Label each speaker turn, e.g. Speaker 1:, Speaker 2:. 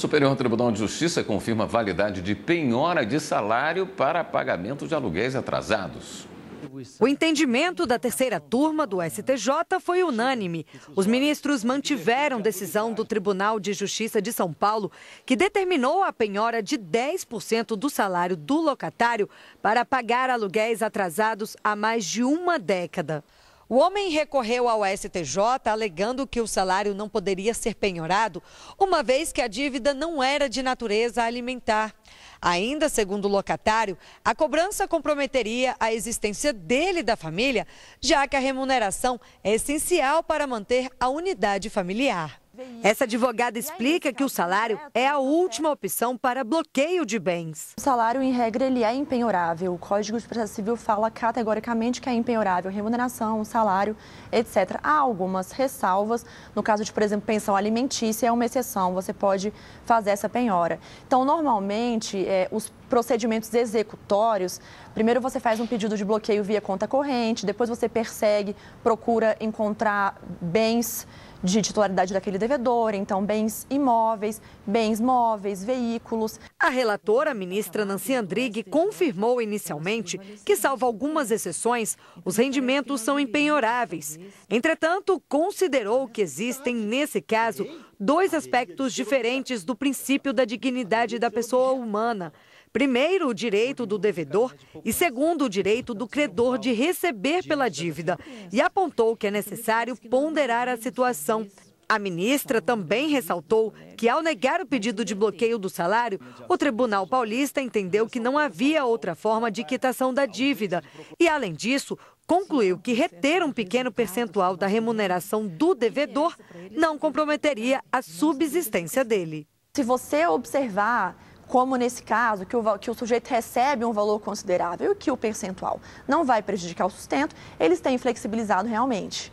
Speaker 1: Superior Tribunal de Justiça confirma validade de penhora de salário para pagamento de aluguéis atrasados.
Speaker 2: O entendimento da terceira turma do STJ foi unânime. Os ministros mantiveram decisão do Tribunal de Justiça de São Paulo, que determinou a penhora de 10% do salário do locatário para pagar aluguéis atrasados há mais de uma década. O homem recorreu ao STJ alegando que o salário não poderia ser penhorado, uma vez que a dívida não era de natureza alimentar. Ainda segundo o locatário, a cobrança comprometeria a existência dele e da família, já que a remuneração é essencial para manter a unidade familiar. Essa advogada explica que o salário é a última opção para bloqueio de bens.
Speaker 1: O salário, em regra, ele é empenhorável. O Código de Processo Civil fala categoricamente que é empenhorável remuneração, salário, etc. Há algumas ressalvas. No caso de, por exemplo, pensão alimentícia, é uma exceção. Você pode fazer essa penhora. Então, normalmente, é, os procedimentos executórios, primeiro você faz um pedido de bloqueio via conta corrente, depois você persegue, procura encontrar bens de titularidade daquele devedor então bens imóveis, bens móveis, veículos.
Speaker 2: A relatora, ministra Nancy Andrighi, confirmou inicialmente que, salvo algumas exceções, os rendimentos são empenhoráveis. Entretanto, considerou que existem, nesse caso, dois aspectos diferentes do princípio da dignidade da pessoa humana. Primeiro, o direito do devedor e segundo, o direito do credor de receber pela dívida. E apontou que é necessário ponderar a situação a ministra também ressaltou que, ao negar o pedido de bloqueio do salário, o Tribunal Paulista entendeu que não havia outra forma de quitação da dívida e, além disso, concluiu que reter um pequeno percentual da remuneração do devedor não comprometeria a subsistência dele. Se você observar
Speaker 1: como nesse caso, que o, que o sujeito recebe um valor considerável e que o percentual não vai prejudicar o sustento, eles têm flexibilizado realmente.